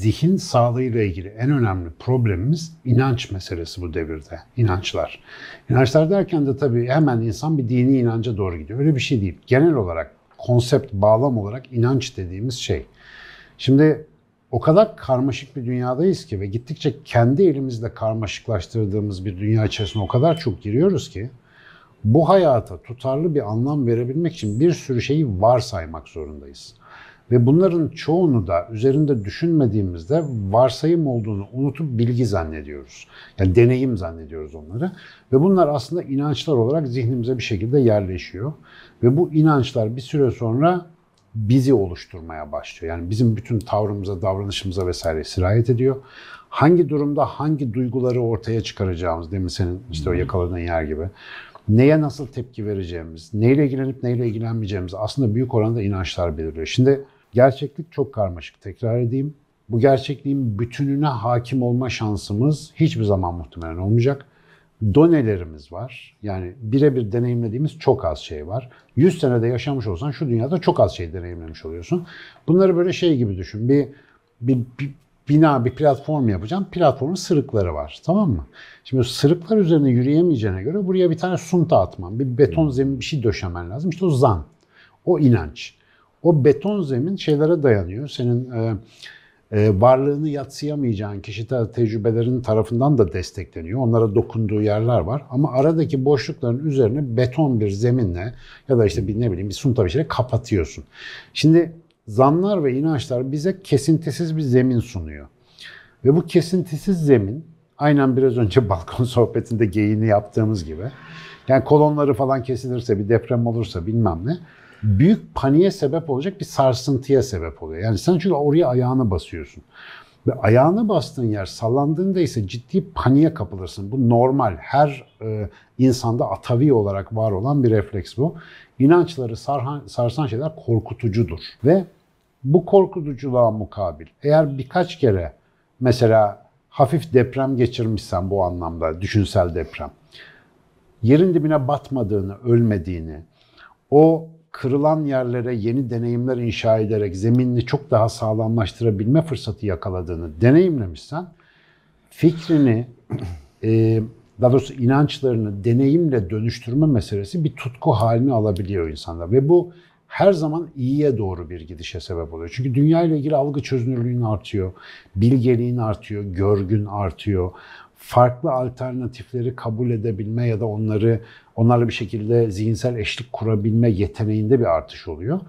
zihin sağlığıyla ilgili en önemli problemimiz inanç meselesi bu devirde. İnançlar. İnançlar derken de tabii hemen insan bir dini inanca doğru gidiyor. Öyle bir şey değil. Genel olarak konsept, bağlam olarak inanç dediğimiz şey. Şimdi o kadar karmaşık bir dünyadayız ki ve gittikçe kendi elimizle karmaşıklaştırdığımız bir dünya içerisine o kadar çok giriyoruz ki bu hayata tutarlı bir anlam verebilmek için bir sürü şeyi varsaymak zorundayız. Ve bunların çoğunu da üzerinde düşünmediğimizde varsayım olduğunu unutup bilgi zannediyoruz. Yani deneyim zannediyoruz onları. Ve bunlar aslında inançlar olarak zihnimize bir şekilde yerleşiyor. Ve bu inançlar bir süre sonra bizi oluşturmaya başlıyor. Yani bizim bütün tavrımıza, davranışımıza vesaire sirayet ediyor. Hangi durumda hangi duyguları ortaya çıkaracağımız, demin senin işte o yakaladığın yer gibi. Neye nasıl tepki vereceğimiz, neyle ilgilenip neyle ilgilenmeyeceğimiz aslında büyük oranda inançlar belirliyor. Şimdi Gerçeklik çok karmaşık. Tekrar edeyim. Bu gerçekliğin bütününe hakim olma şansımız hiçbir zaman muhtemelen olmayacak. Donelerimiz var. Yani birebir deneyimlediğimiz çok az şey var. 100 senede yaşamış olsan şu dünyada çok az şey deneyimlemiş oluyorsun. Bunları böyle şey gibi düşün. Bir, bir, bir bina, bir platform yapacağım. Platformun sırıkları var. Tamam mı? Şimdi sırıklar üzerine yürüyemeyeceğine göre buraya bir tane sunta atman, bir beton zemin bir şey döşemen lazım. İşte o zan, o inanç. O beton zemin şeylere dayanıyor. Senin e, e, varlığını yatsıyamayacağın kişisel tecrübelerin tarafından da destekleniyor. Onlara dokunduğu yerler var. Ama aradaki boşlukların üzerine beton bir zeminle ya da işte bir ne bileyim bir sunta bir şeyle kapatıyorsun. Şimdi zanlar ve inançlar bize kesintisiz bir zemin sunuyor. Ve bu kesintisiz zemin aynen biraz önce balkon sohbetinde geyini yaptığımız gibi. Yani kolonları falan kesilirse bir deprem olursa bilmem ne büyük paniğe sebep olacak bir sarsıntıya sebep oluyor. Yani sen çünkü oraya ayağını basıyorsun. Ve ayağını bastığın yer sallandığında ise ciddi paniğe kapılırsın. Bu normal. Her e, insanda atavi olarak var olan bir refleks bu. İnançları sarhan, sarsan şeyler korkutucudur. Ve bu korkutuculuğa mukabil eğer birkaç kere mesela hafif deprem geçirmişsen bu anlamda düşünsel deprem yerin dibine batmadığını, ölmediğini, o kırılan yerlere yeni deneyimler inşa ederek zeminini çok daha sağlamlaştırabilme fırsatı yakaladığını deneyimlemişsen fikrini, e, daha doğrusu inançlarını deneyimle dönüştürme meselesi bir tutku halini alabiliyor insanlar Ve bu her zaman iyiye doğru bir gidişe sebep oluyor. Çünkü dünya ile ilgili algı çözünürlüğün artıyor, bilgeliğin artıyor, görgün artıyor farklı alternatifleri kabul edebilme ya da onları onlarla bir şekilde zihinsel eşlik kurabilme yeteneğinde bir artış oluyor.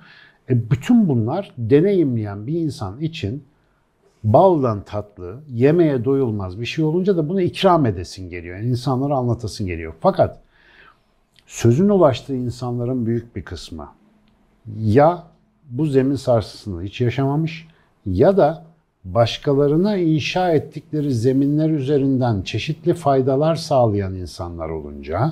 E bütün bunlar deneyimleyen bir insan için baldan tatlı, yemeye doyulmaz bir şey olunca da bunu ikram edesin geliyor. Yani insanlara anlatasın geliyor. Fakat sözün ulaştığı insanların büyük bir kısmı ya bu zemin sarsısını hiç yaşamamış ya da başkalarına inşa ettikleri zeminler üzerinden çeşitli faydalar sağlayan insanlar olunca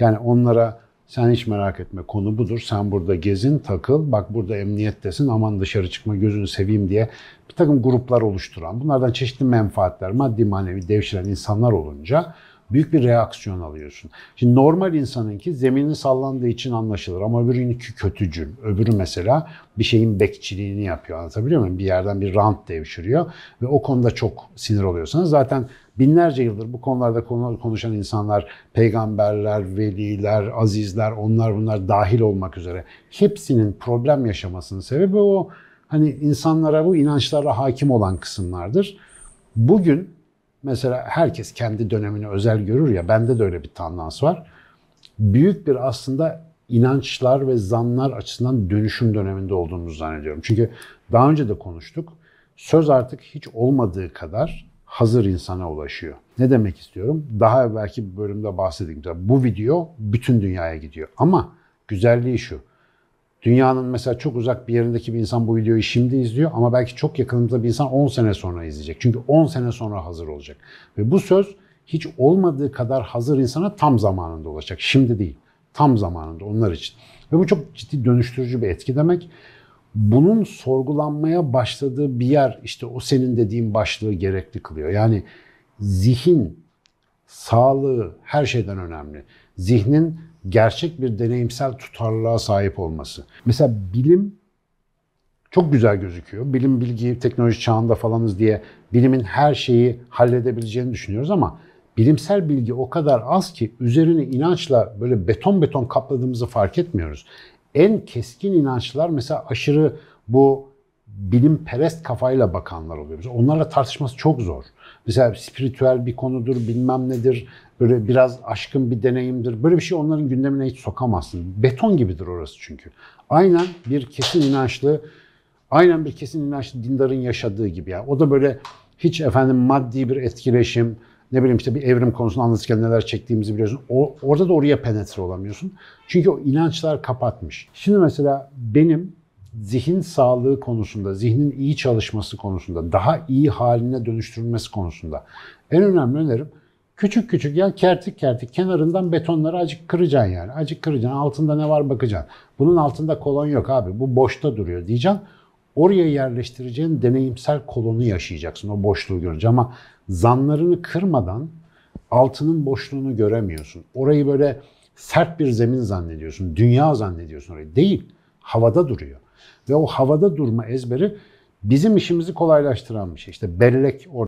yani onlara sen hiç merak etme konu budur. Sen burada gezin, takıl. Bak burada emniyettesin. Aman dışarı çıkma gözünü seveyim diye bir takım gruplar oluşturan, bunlardan çeşitli menfaatler, maddi manevi devşiren insanlar olunca büyük bir reaksiyon alıyorsun. Şimdi normal insanınki zemini sallandığı için anlaşılır ama öbürününki kötücül. Öbürü mesela bir şeyin bekçiliğini yapıyor anlatabiliyor muyum? Bir yerden bir rant devşiriyor ve o konuda çok sinir oluyorsanız zaten binlerce yıldır bu konularda konuşan insanlar, peygamberler, veliler, azizler, onlar bunlar dahil olmak üzere hepsinin problem yaşamasının sebebi o hani insanlara bu inançlara hakim olan kısımlardır. Bugün Mesela herkes kendi dönemini özel görür ya, bende de öyle bir tandans var. Büyük bir aslında inançlar ve zanlar açısından dönüşüm döneminde olduğumuzu zannediyorum. Çünkü daha önce de konuştuk. Söz artık hiç olmadığı kadar hazır insana ulaşıyor. Ne demek istiyorum? Daha evvelki bir bölümde bahsettik. Mesela bu video bütün dünyaya gidiyor. Ama güzelliği şu. Dünyanın mesela çok uzak bir yerindeki bir insan bu videoyu şimdi izliyor ama belki çok yakınımızda bir insan 10 sene sonra izleyecek. Çünkü 10 sene sonra hazır olacak. Ve bu söz hiç olmadığı kadar hazır insana tam zamanında olacak Şimdi değil, tam zamanında onlar için. Ve bu çok ciddi dönüştürücü bir etki demek. Bunun sorgulanmaya başladığı bir yer işte o senin dediğin başlığı gerekli kılıyor. Yani zihin, sağlığı her şeyden önemli zihnin gerçek bir deneyimsel tutarlılığa sahip olması. Mesela bilim çok güzel gözüküyor. Bilim, bilgi, teknoloji çağında falanız diye bilimin her şeyi halledebileceğini düşünüyoruz ama bilimsel bilgi o kadar az ki üzerine inançla böyle beton beton kapladığımızı fark etmiyoruz. En keskin inançlar mesela aşırı bu bilim perest kafayla bakanlar oluyor. Onlarla tartışması çok zor. Mesela spiritüel bir konudur, bilmem nedir, böyle biraz aşkın bir deneyimdir. Böyle bir şey onların gündemine hiç sokamazsın. Beton gibidir orası çünkü. Aynen bir kesin inançlı, aynen bir kesin inançlı dindarın yaşadığı gibi. Yani o da böyle hiç efendim maddi bir etkileşim, ne bileyim işte bir evrim konusunu anlatırken neler çektiğimizi biliyorsun. O, orada da oraya penetre olamıyorsun. Çünkü o inançlar kapatmış. Şimdi mesela benim zihin sağlığı konusunda, zihnin iyi çalışması konusunda, daha iyi haline dönüştürülmesi konusunda en önemli önerim küçük küçük ya kertik kertik kenarından betonları acık kıracaksın yani. Acık kıracaksın altında ne var bakacaksın. Bunun altında kolon yok abi bu boşta duruyor diyeceksin. Oraya yerleştireceğin deneyimsel kolonu yaşayacaksın o boşluğu görünce ama zanlarını kırmadan altının boşluğunu göremiyorsun. Orayı böyle sert bir zemin zannediyorsun, dünya zannediyorsun orayı. Değil, havada duruyor. Ve o havada durma ezberi bizim işimizi kolaylaştıran bir şey. İşte bellek orada.